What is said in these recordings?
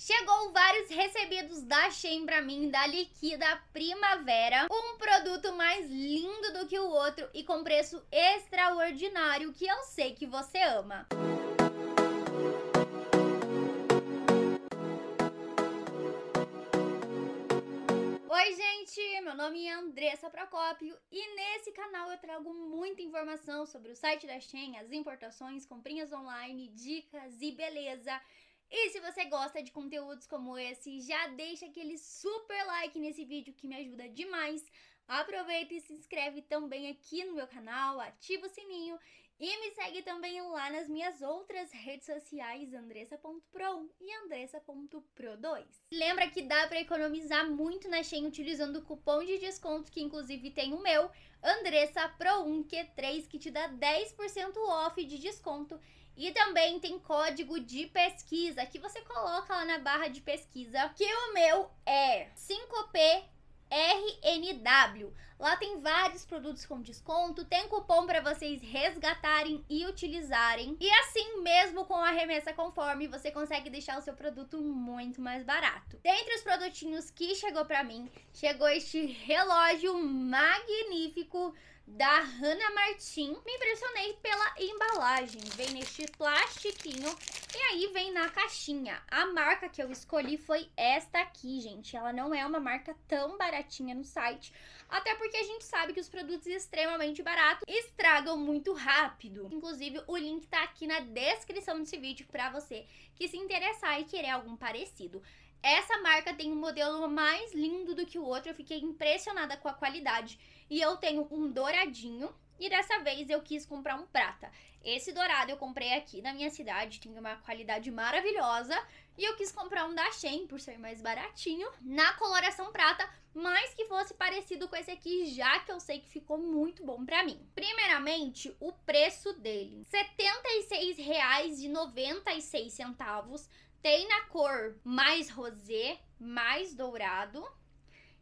Chegou vários recebidos da Shein pra mim, da Liquida Primavera. Um produto mais lindo do que o outro e com preço extraordinário, que eu sei que você ama. Oi, gente! Meu nome é Andressa Procópio e nesse canal eu trago muita informação sobre o site da Shein, as importações, comprinhas online, dicas e beleza. E se você gosta de conteúdos como esse, já deixa aquele super like nesse vídeo que me ajuda demais. Aproveita e se inscreve também aqui no meu canal, ativa o sininho e me segue também lá nas minhas outras redes sociais, andressa.pro 1 e andressa.pro2. Lembra que dá para economizar muito na Shein utilizando o cupom de desconto que inclusive tem o meu, andressapro1q3, que te dá 10% off de desconto e também tem código de pesquisa que você coloca lá na barra de pesquisa, que o meu é 5P RNW. Lá tem vários produtos com desconto, tem cupom para vocês resgatarem e utilizarem. E assim mesmo com a remessa conforme, você consegue deixar o seu produto muito mais barato. Dentre os produtinhos que chegou para mim, chegou este relógio magnífico da Hanna Martin. Me impressionei pela embalagem. Vem neste plastiquinho e aí vem na caixinha. A marca que eu escolhi foi esta aqui, gente. Ela não é uma marca tão baratinha no site, até porque a gente sabe que os produtos extremamente baratos estragam muito rápido. Inclusive, o link tá aqui na descrição desse vídeo para você que se interessar e querer algum parecido. Essa marca tem um modelo mais lindo do que o outro, eu fiquei impressionada com a qualidade e eu tenho um douradinho. E dessa vez eu quis comprar um prata. Esse dourado eu comprei aqui na minha cidade, tem uma qualidade maravilhosa. E eu quis comprar um da Shein, por ser mais baratinho, na coloração prata, mas que fosse parecido com esse aqui, já que eu sei que ficou muito bom pra mim. Primeiramente, o preço dele. R$ 76,96. Tem na cor mais rosé, mais dourado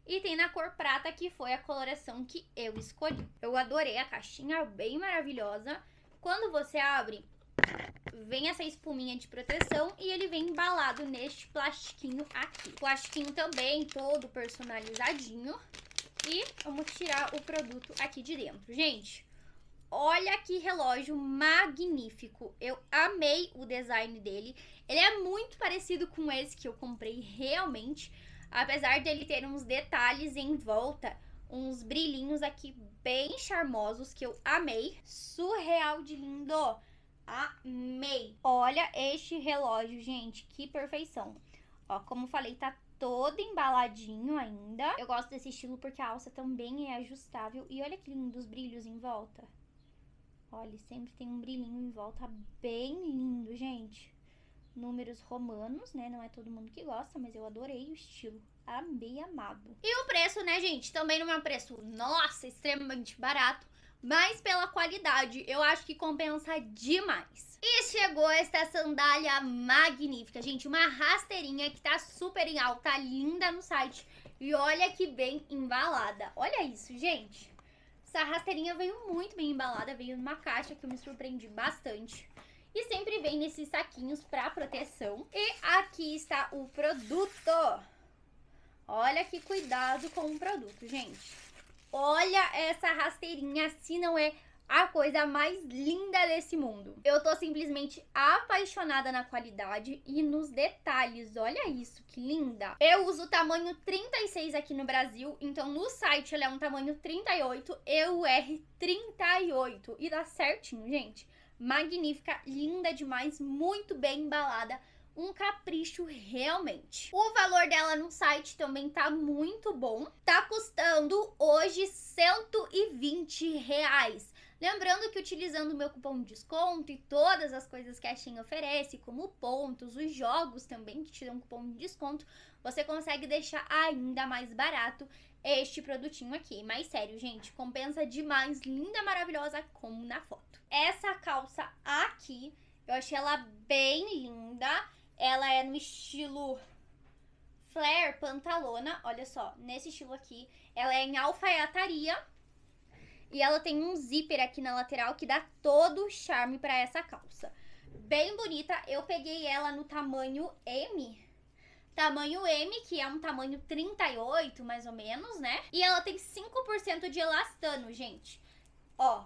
e tem na cor prata, que foi a coloração que eu escolhi. Eu adorei a caixinha, bem maravilhosa. Quando você abre, vem essa espuminha de proteção e ele vem embalado neste plastiquinho aqui. Plastiquinho também todo personalizadinho. E vamos tirar o produto aqui de dentro. Gente, olha que relógio magnífico. Eu amei o design dele. Ele é muito parecido com esse que eu comprei realmente. Apesar dele ter uns detalhes em volta, uns brilhinhos aqui bem charmosos que eu amei. Surreal de lindo! Amei! Olha este relógio, gente, que perfeição! Ó, como falei, tá todo embaladinho ainda. Eu gosto desse estilo porque a alça também é ajustável. E olha que lindo os brilhos em volta. Olha, sempre tem um brilhinho em volta bem lindo, gente números romanos, né? Não é todo mundo que gosta, mas eu adorei o estilo. Amei, amado. E o preço, né, gente? Também não é um preço, nossa, extremamente barato, mas pela qualidade, eu acho que compensa demais. E chegou esta sandália magnífica, gente. Uma rasteirinha que tá super em alta, tá linda no site. E olha que bem embalada. Olha isso, gente. Essa rasteirinha veio muito bem embalada, veio numa caixa que eu me surpreendi bastante. E sempre vem nesses saquinhos para proteção. E aqui está o produto. Olha que cuidado com o produto, gente. Olha essa rasteirinha, se não é a coisa mais linda desse mundo. Eu tô simplesmente apaixonada na qualidade e nos detalhes. Olha isso, que linda. Eu uso o tamanho 36 aqui no Brasil, então no site é um tamanho 38, R 38. E dá tá certinho, gente magnífica, linda demais, muito bem embalada, um capricho realmente. O valor dela no site também tá muito bom. Tá custando hoje 120 reais. Lembrando que utilizando o meu cupom de desconto e todas as coisas que a Shein oferece, como pontos, os jogos também que te dão cupom de desconto, você consegue deixar ainda mais barato este produtinho aqui. Mas sério, gente, compensa demais. Linda, maravilhosa, como na foto. Essa calça aqui, eu achei ela bem linda. Ela é no estilo flare pantalona, olha só, nesse estilo aqui. Ela é em alfaiataria. E ela tem um zíper aqui na lateral que dá todo o charme para essa calça. Bem bonita, eu peguei ela no tamanho M, tamanho M, que é um tamanho 38, mais ou menos, né? E ela tem 5% de elastano, gente. Ó,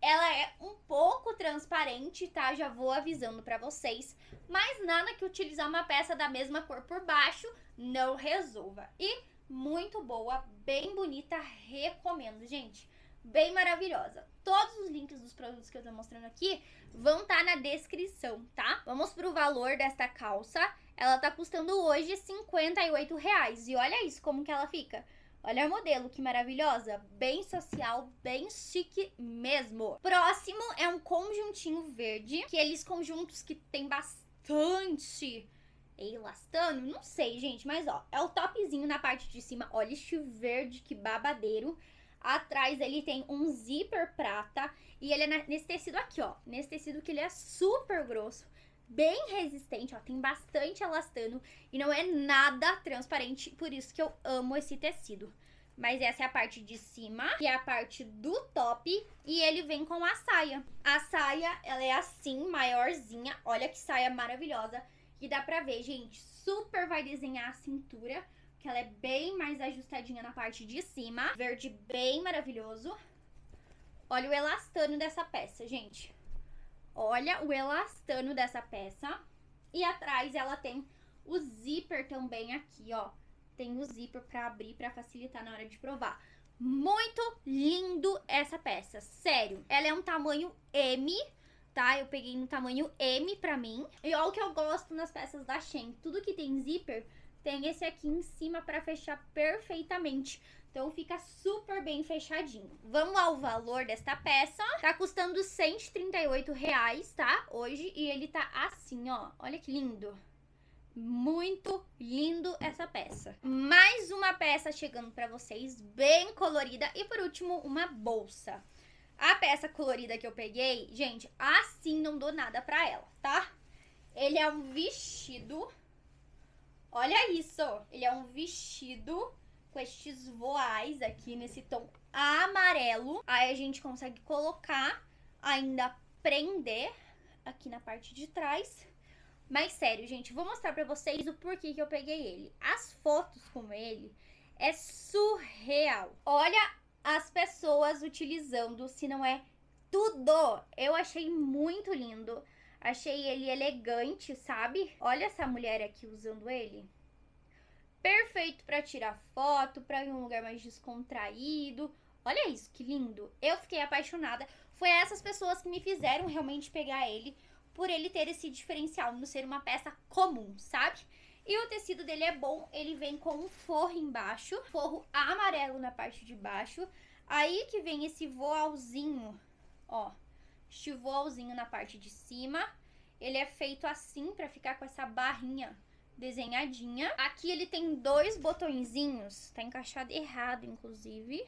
ela é um pouco transparente, tá? Já vou avisando para vocês. Mas nada que utilizar uma peça da mesma cor por baixo não resolva. E muito boa, bem bonita, recomendo, gente. Bem maravilhosa. Todos os links dos produtos que eu tô mostrando aqui vão estar tá na descrição, tá? Vamos pro valor desta calça. Ela tá custando hoje 58 reais. E olha isso, como que ela fica. Olha o modelo, que maravilhosa. Bem social, bem chique mesmo. Próximo é um conjuntinho verde. Aqueles conjuntos que tem bastante elastano. Não sei, gente, mas ó. É o topzinho na parte de cima. Olha este verde, que babadeiro. Atrás ele tem um zíper prata. E ele é nesse tecido aqui, ó. Nesse tecido que ele é super grosso bem resistente, ó, tem bastante elastano e não é nada transparente, por isso que eu amo esse tecido. Mas essa é a parte de cima, que é a parte do top, e ele vem com a saia. A saia, ela é assim, maiorzinha, olha que saia maravilhosa, que dá pra ver, gente, super vai desenhar a cintura, que ela é bem mais ajustadinha na parte de cima, verde bem maravilhoso. Olha o elastano dessa peça, gente. Olha o elastano dessa peça. E atrás ela tem o zíper também aqui, ó. Tem o zíper para abrir, para facilitar na hora de provar. Muito lindo essa peça, sério. Ela é um tamanho M, tá? Eu peguei no tamanho M pra mim. E olha o que eu gosto nas peças da Shein. Tudo que tem zíper tem esse aqui em cima para fechar perfeitamente. Então fica super bem fechadinho. Vamos ao valor desta peça. Tá custando 138 reais, tá? Hoje. E ele tá assim, ó. Olha que lindo. Muito lindo essa peça. Mais uma peça chegando para vocês, bem colorida. E por último, uma bolsa. A peça colorida que eu peguei, gente, assim não dou nada pra ela, tá? Ele é um vestido Olha isso! Ele é um vestido com estes voais aqui nesse tom amarelo. Aí a gente consegue colocar, ainda prender aqui na parte de trás. Mas sério, gente, vou mostrar pra vocês o porquê que eu peguei ele. As fotos com ele é surreal. Olha as pessoas utilizando, se não é tudo. Eu achei muito lindo. Achei ele elegante, sabe? Olha essa mulher aqui usando ele. Perfeito para tirar foto, para ir um lugar mais descontraído. Olha isso, que lindo. Eu fiquei apaixonada. Foi essas pessoas que me fizeram realmente pegar ele, por ele ter esse diferencial, não ser uma peça comum, sabe? E o tecido dele é bom, ele vem com um forro embaixo, forro amarelo na parte de baixo. Aí que vem esse voalzinho, ó, estivolzinho na parte de cima. Ele é feito assim para ficar com essa barrinha desenhadinha. Aqui ele tem dois botõezinhos, tá encaixado errado, inclusive.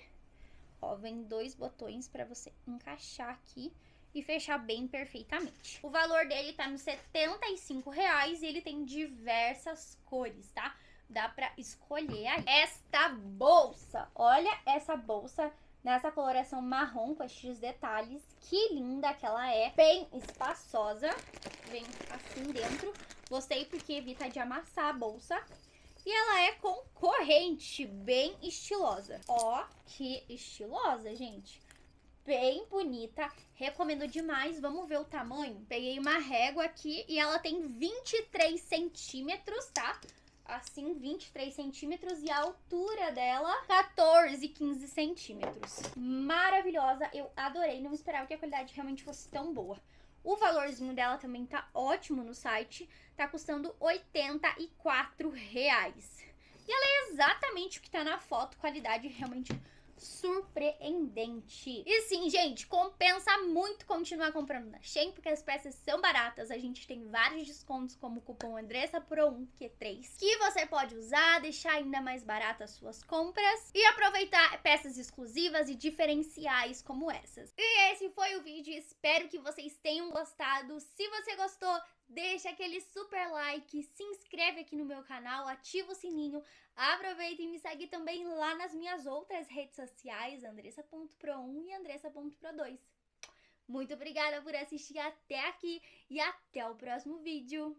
Ó, vem dois botões para você encaixar aqui e fechar bem perfeitamente. O valor dele tá nos 75 reais e ele tem diversas cores, tá? Dá pra escolher aí. Esta bolsa, olha essa bolsa nessa coloração marrom com estes detalhes. Que linda que ela é, bem espaçosa, vem assim dentro. Gostei porque evita de amassar a bolsa. E ela é com corrente, bem estilosa. Ó, que estilosa, gente. Bem bonita, recomendo demais. Vamos ver o tamanho? Peguei uma régua aqui e ela tem 23 centímetros, tá? assim 23 centímetros e a altura dela 14, 15 centímetros. Maravilhosa, eu adorei, não esperava que a qualidade realmente fosse tão boa. O valorzinho dela também tá ótimo no site, tá custando 84 reais. E ela é exatamente o que tá na foto, qualidade realmente surpreendente. E sim, gente, compensa muito continuar comprando na Shein, porque as peças são baratas. A gente tem vários descontos, como o cupom Andressa Pro 1 Q3, que você pode usar, deixar ainda mais baratas as suas compras e aproveitar peças exclusivas e diferenciais como essas. E esse foi o vídeo, espero que vocês tenham gostado. Se você gostou, deixa aquele super like, se inscreve aqui no meu canal, ativa o sininho, aproveita e me segue também lá nas minhas outras redes sociais, andressa.pro1 e andressa.pro2. Muito obrigada por assistir até aqui e até o próximo vídeo!